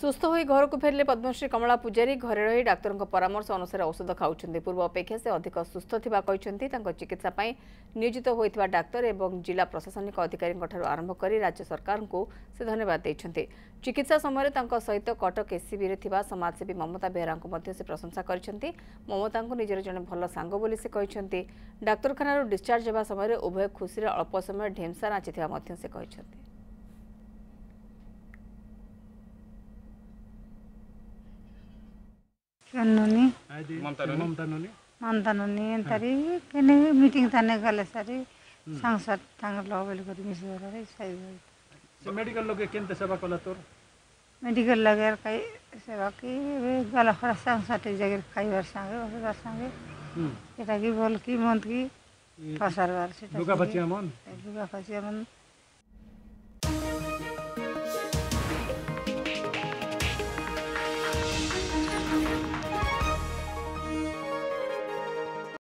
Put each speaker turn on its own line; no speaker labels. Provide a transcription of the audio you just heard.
ସୁସ୍ଥ ହୋଇ ଘରକୁ ଫେରିଲେ ପଦ୍ମଶ୍ରୀ କମଳା ପୂଜାରୀ ଘରେ ରହି ଡାକ୍ତରଙ୍କ ପରାମର୍ଶ ଅନୁସାରେ ଔଷଧ ଖାଉଛନ୍ତି ପୂର୍ବ ଅପେକ୍ଷା ସେ ଅଧିକ ସୁସ୍ଥ ଥିବା କହିଛନ୍ତି ତାଙ୍କ ଚିକିତ୍ସା ପାଇଁ ନିୟୋଜିତ ହୋଇଥିବା ଡାକ୍ତର ଏବଂ ଜିଲ୍ଲା ପ୍ରଶାସନିକ ଅଧିକାରୀଙ୍କଠାରୁ ଆରମ୍ଭ କରି ରାଜ୍ୟ ସରକାରଙ୍କୁ ସେ ଧନ୍ୟବାଦ ଦେଇଛନ୍ତି ଚିକିତ୍ସା ସମୟରେ ତାଙ୍କ ସହିତ କଟକ ଏସ୍ସିବିରେ ଥିବା ସମାଜସେବୀ ମମତା ବେହେରାଙ୍କୁ ମଧ୍ୟ ସେ ପ୍ରଶଂସା କରିଛନ୍ତି ମମତାଙ୍କୁ ନିଜର ଜଣେ ଭଲ ସାଙ୍ଗ ବୋଲି ସେ କହିଛନ୍ତି ଡାକ୍ତରଖାନାରୁ ଡିସ୍ଚାର୍ଜ ହେବା ସମୟରେ ଉଭୟ ଖୁସିରେ ଅଳ୍ପ ସମୟ ଢେମ୍ସା ନାଚିଥିବା ମଧ୍ୟ ସେ କହିଛନ୍ତି
নুনি
মমতা নুনি তারি কেনে মিটিং তানে গেলে সারি সাংসদ তাঙ্গর লগ বলি করি মিশি গরে সাই
মেডিকেল লগে কেনতে সেবা কলা তোর
মেডিকেল লাগে আর কাই সেবা কি গলা খরা সাংসদ এই জায়গায় খাইবার সঙ্গে ওষুধের সঙ্গে এটা কি বল কি মন্ত্রী
ফাঁসার বার সেটা দুগা ফাঁচিয়া মন
দুগা ফাঁচিয়া মন